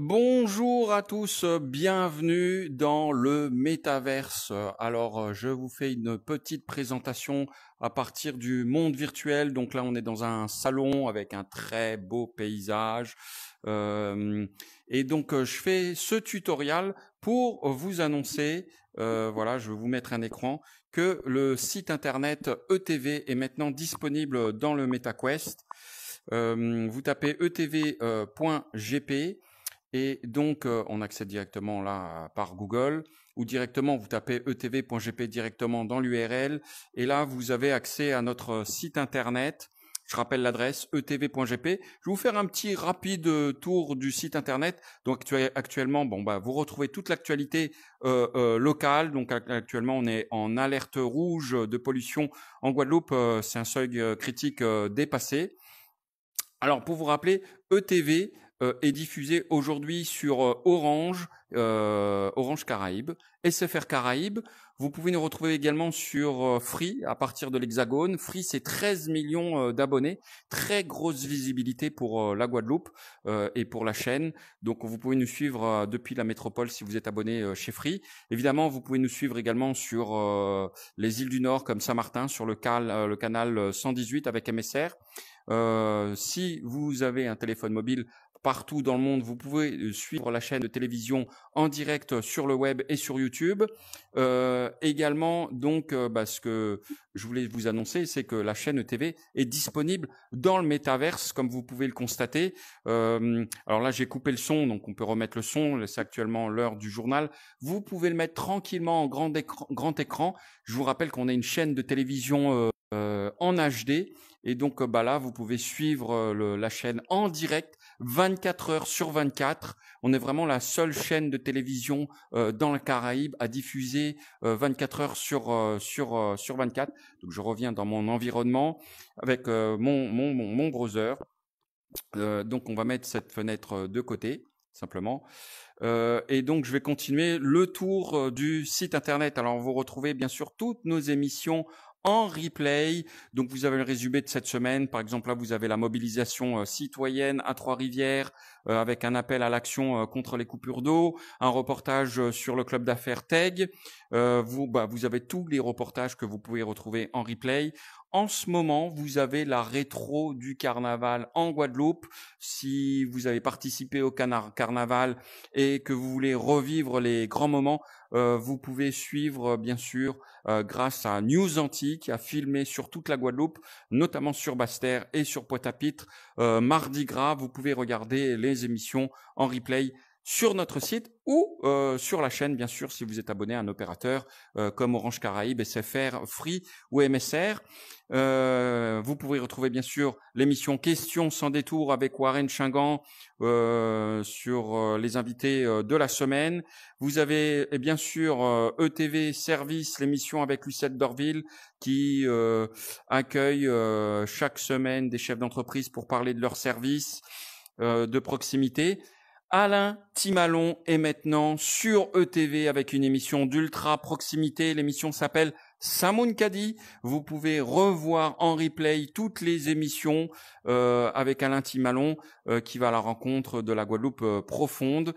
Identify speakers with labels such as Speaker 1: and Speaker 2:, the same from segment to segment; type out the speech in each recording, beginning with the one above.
Speaker 1: Bonjour à tous, bienvenue dans le métaverse. Alors, euh, je vous fais une petite présentation à partir du monde virtuel. Donc là, on est dans un salon avec un très beau paysage. Euh, et donc, euh, je fais ce tutoriel pour vous annoncer, voilà, je vais vous mettre un écran, que le site internet ETV est maintenant disponible dans le MetaQuest. vous tapez etv.gp et donc, euh, on accède directement là par Google ou directement vous tapez etv.gp directement dans l'URL et là vous avez accès à notre site internet. Je rappelle l'adresse etv.gp. Je vais vous faire un petit rapide euh, tour du site internet. Donc actuellement, bon bah vous retrouvez toute l'actualité euh, locale. Donc actuellement, on est en alerte rouge de pollution en Guadeloupe. C'est un seuil critique dépassé. Alors pour vous rappeler, ETV, euh, est diffusé aujourd'hui sur euh, Orange, euh, Orange Caraïbes, SFR Caraïbes. Vous pouvez nous retrouver également sur Free à partir de l'Hexagone. Free, c'est 13 millions d'abonnés, très grosse visibilité pour la Guadeloupe et pour la chaîne. Donc, vous pouvez nous suivre depuis la métropole si vous êtes abonné chez Free. Évidemment, vous pouvez nous suivre également sur les îles du Nord comme Saint-Martin, sur le, le canal 118 avec MSR. si vous avez un téléphone mobile, partout dans le monde. Vous pouvez euh, suivre la chaîne de télévision en direct euh, sur le web et sur YouTube. Euh, également, donc, euh, bah, ce que je voulais vous annoncer, c'est que la chaîne e TV est disponible dans le métaverse, comme vous pouvez le constater. Euh, alors là, j'ai coupé le son, donc on peut remettre le son. C'est actuellement l'heure du journal. Vous pouvez le mettre tranquillement en grand écran. Grand écran. Je vous rappelle qu'on a une chaîne de télévision. en HD. Et donc bah là, vous pouvez suivre la chaîne en direct 24 heures sur 24. On est vraiment la seule chaîne de télévision euh, dans le Caraïbe à diffuser 24 euh, heures sur euh, sur sur 24. Donc je reviens dans mon environnement avec mon, mon, mon browser. donc on va mettre cette fenêtre de côté simplement. et donc, je vais continuer le tour du site internet. Alors, vous retrouvez bien sûr toutes nos émissions en replay. Donc vous avez le résumé de cette semaine. Par exemple, là, vous avez la mobilisation euh, citoyenne à Trois-Rivières euh, avec un appel à l'action euh, contre les coupures d'eau, un reportage sur le club d'affaires TEG, euh, vous, bah, vous avez tous les reportages que vous pouvez retrouver en replay. En ce moment, vous avez la rétro du carnaval en Guadeloupe. Si vous avez participé au carnaval et que vous voulez revivre les grands moments, euh, vous pouvez suivre, bien sûr, euh, grâce à News antique qui a filmé sur toute la Guadeloupe, notamment sur Bastère et sur Pointe-à-Pitre. Euh, Mardi Gras, vous pouvez regarder les émissions en replay sur notre site ou euh, sur la chaîne, bien sûr, si vous êtes abonné à un opérateur euh, comme Orange Caraïbes, SFR, Free ou MSR. Euh, vous pouvez retrouver, bien sûr, l'émission Questions sans détour avec Warren Chingan sur les invités de la semaine. Vous avez, bien sûr, ETV e Service, l'émission avec Lucette Dorville qui accueille chaque semaine des chefs d'entreprise pour parler de leurs services de proximité. Alain Timalon est maintenant sur ETV avec une émission d'ultra proximité. L'émission s'appelle Samoun Kadi. Vous pouvez revoir en replay toutes les émissions euh, avec Alain Timalon euh, qui va à la rencontre de la Guadeloupe euh, profonde.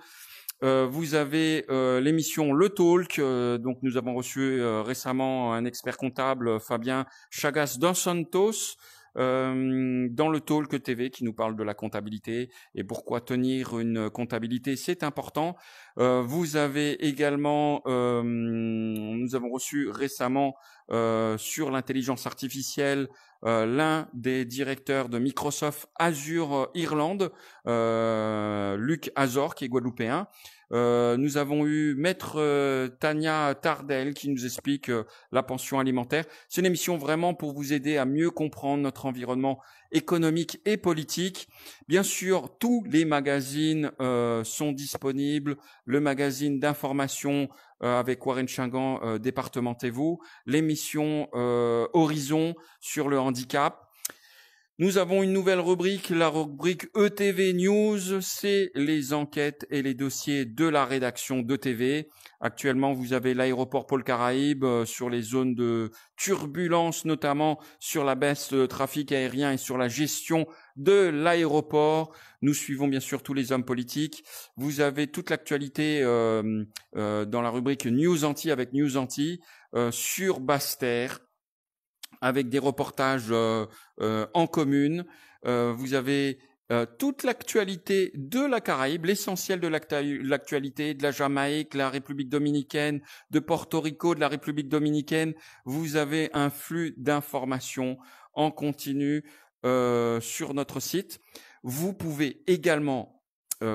Speaker 1: Euh, vous avez l'émission Le Talk. donc nous avons reçu récemment un expert comptable, Fabien Chagas dos Santos dans le Talk TV qui nous parle de la comptabilité et pourquoi tenir une comptabilité, c'est important. Euh, vous avez également, euh, nous avons reçu récemment euh, sur l'intelligence artificielle euh, l'un des directeurs de Microsoft Azure Irlande, euh, Luc Azor, qui est guadeloupéen, euh, nous avons eu Maître euh, Tania Tardel qui nous explique euh, la pension alimentaire. C'est une émission vraiment pour vous aider à mieux comprendre notre environnement économique et politique. Bien sûr, tous les magazines sont disponibles. Le magazine d'information avec Warren Chingan, Départementez-vous. L'émission Horizon sur le handicap nous avons une nouvelle rubrique, la rubrique ETV News, c'est les enquêtes et les dossiers de la rédaction d'ETV. Actuellement, vous avez l'aéroport Pôle Caraïbe euh, sur les zones de turbulence, notamment sur la baisse de trafic aérien et sur la gestion de l'aéroport. Nous suivons bien sûr tous les hommes politiques. Vous avez toute l'actualité euh, euh, dans la rubrique News Anti avec News Anti sur Basse-Terre avec des reportages euh, euh, en commune. Euh, vous avez toute l'actualité de la Caraïbe, l'essentiel de l'actualité de la Jamaïque, de la République dominicaine, de Porto Rico, de la République dominicaine. Vous avez un flux d'informations en continu sur notre site. Vous pouvez également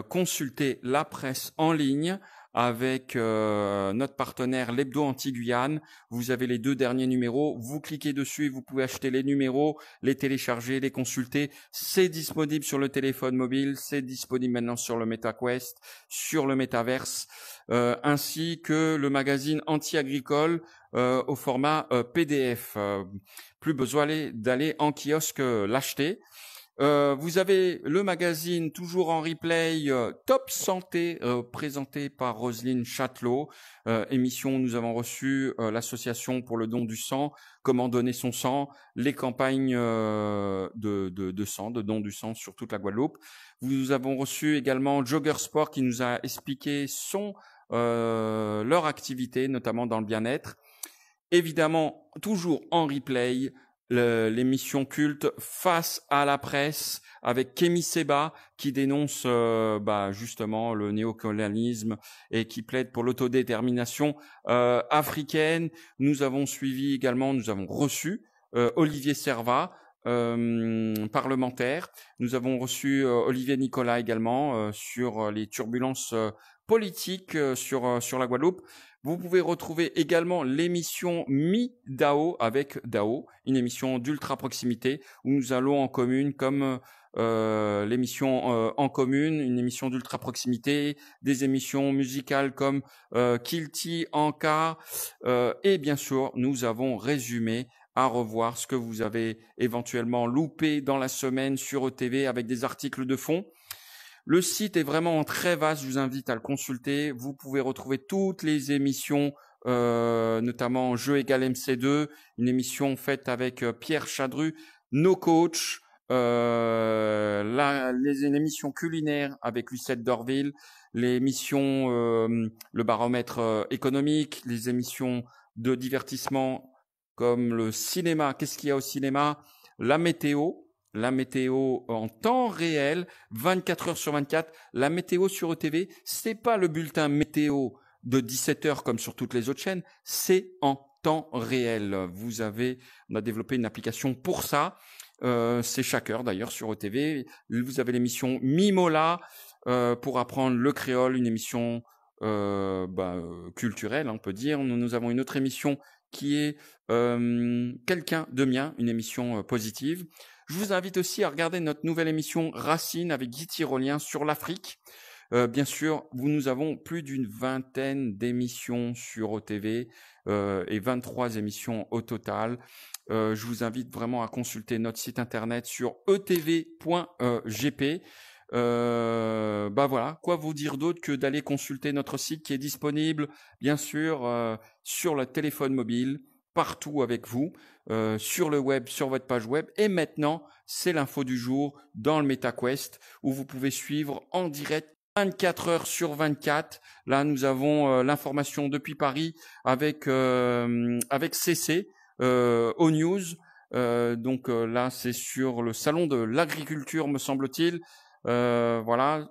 Speaker 1: consulter la presse en ligne avec euh, notre partenaire l'Hebdo Anti-Guyane. Vous avez les deux derniers numéros. Vous cliquez dessus et vous pouvez acheter les numéros, les télécharger, les consulter. C'est disponible sur le téléphone mobile. C'est disponible maintenant sur le MetaQuest, sur le Metaverse, euh, ainsi que le magazine Anti-Agricole euh, au format PDF. plus besoin d'aller en kiosque l'acheter. Euh, vous avez le magazine toujours en replay euh, Top Santé euh, présenté par Roselyne Châtelot. émission nous avons reçu l'association pour le don du sang, comment donner son sang, les campagnes de, de, sang, de don du sang sur toute la Guadeloupe. Nous avons reçu également Jogger Sport qui nous a expliqué son leur activité, notamment dans le bien-être. Évidemment, toujours en replay, l'émission culte face à la presse avec Kémy Seba qui dénonce euh, bah, justement le néocolonialisme et qui plaide pour l'autodétermination euh, africaine. Nous avons suivi également, nous avons reçu euh, Olivier Serva parlementaire. Nous avons reçu Olivier Nicolas également sur les turbulences politique euh, sur, euh, sur la Guadeloupe. Vous pouvez retrouver également l'émission Mi Dao avec Dao, une émission d'ultra proximité où nous allons en commune comme euh, l'émission en commune, une émission d'ultra proximité, des émissions musicales comme euh, Anka, et bien sûr nous avons résumé à revoir ce que vous avez éventuellement loupé dans la semaine sur ETV avec des articles de fond. Le site est vraiment très vaste, je vous invite à le consulter. Vous pouvez retrouver toutes les émissions, euh, notamment Jeu égal MC2, une émission faite avec euh, Pierre Chadru, nos coachs, euh, les, émissions culinaires avec Lucette Dorville, les émissions, le baromètre économique, les émissions de divertissement comme le cinéma, qu'est-ce qu'il y a au cinéma, la météo, la météo en temps réel, 24 heures sur 24, la météo sur ETV, c'est pas le bulletin météo de 17 heures comme sur toutes les autres chaînes, c'est en temps réel. Vous avez, on a développé une application pour ça. Euh, c'est chaque heure d'ailleurs sur ETV. Vous avez l'émission Mimola euh, pour apprendre le créole, une émission euh, bah, culturelle, on peut dire. Nous, nous avons une autre émission qui est quelqu'un de mien, une émission positive. Je vous invite aussi à regarder notre nouvelle émission Racine avec Guy Tyrolien sur l'Afrique. Euh, bien sûr, vous, nous avons plus d'une vingtaine d'émissions sur OTV euh, et 23 émissions au total. Euh, je vous invite vraiment à consulter notre site internet sur etv.gp. Euh, bah voilà, quoi vous dire d'autre que d'aller consulter notre site qui est disponible, bien sûr, euh, sur le téléphone mobile, partout avec vous, euh, sur le web, sur votre page web. Et maintenant, c'est l'info du jour dans le MetaQuest, où vous pouvez suivre en direct 24 heures sur 24. Là, nous avons euh, l'information depuis Paris avec, euh, avec CC, euh, News. donc là, c'est sur le salon de l'agriculture, me semble-t-il. voilà,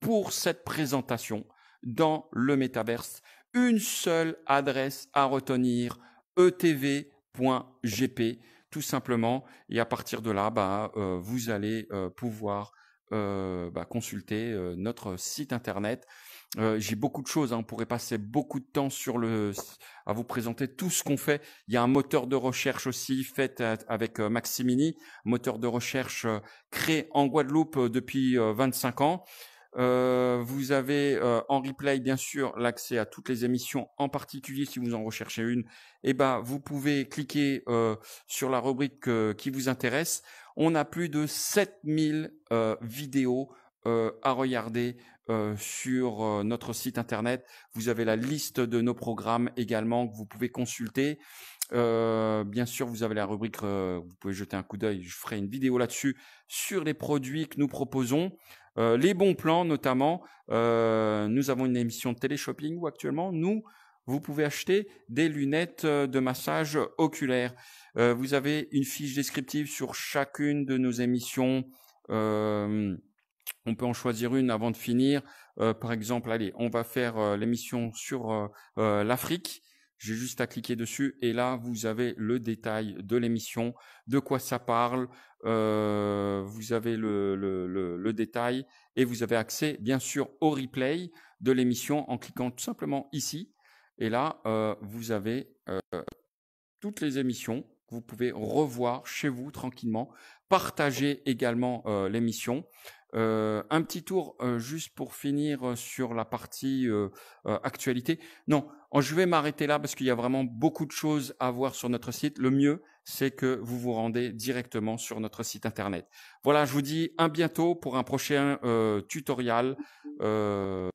Speaker 1: pour cette présentation dans le métaverse, une seule adresse à retenir, etv.gp tout simplement. Et à partir de là, bah, euh, vous allez euh, pouvoir euh, bah, consulter notre site internet. J'ai beaucoup de choses, hein. on pourrait passer beaucoup de temps sur le, à vous présenter tout ce qu'on fait. Il y a un moteur de recherche aussi fait avec Maximini, moteur de recherche créé en Guadeloupe depuis 25 ans. Euh, vous avez euh, en replay bien sûr l'accès à toutes les émissions, en particulier si vous en recherchez une. Et eh ben vous pouvez cliquer euh, sur la rubrique qui vous intéresse. On a plus de 7000 vidéos à regarder sur notre site internet. Vous avez la liste de nos programmes également que vous pouvez consulter. bien sûr, vous avez la rubrique, vous pouvez jeter un coup d'œil, je ferai une vidéo là-dessus, sur les produits que nous proposons. Euh, les bons plans, notamment, euh, nous avons une émission de télé-shopping où actuellement, nous, vous pouvez acheter des lunettes euh, de massage oculaire. vous avez une fiche descriptive sur chacune de nos émissions. on peut en choisir une avant de finir. par exemple, allez, on va faire l'émission sur l'Afrique. J'ai juste à cliquer dessus et là, vous avez le détail de l'émission, de quoi ça parle, euh, vous avez le, le, détail et vous avez accès, bien sûr, au replay de l'émission en cliquant tout simplement ici. Et là, euh, vous avez euh, toutes les émissions que vous pouvez revoir chez vous tranquillement. partager également l'émission. un petit tour juste pour finir sur la partie actualité. Non, je vais m'arrêter là parce qu'il y a vraiment beaucoup de choses à voir sur notre site. Le mieux, c'est que vous vous rendez directement sur notre site internet. Voilà, je vous dis à bientôt pour un prochain euh, tutoriel. Euh,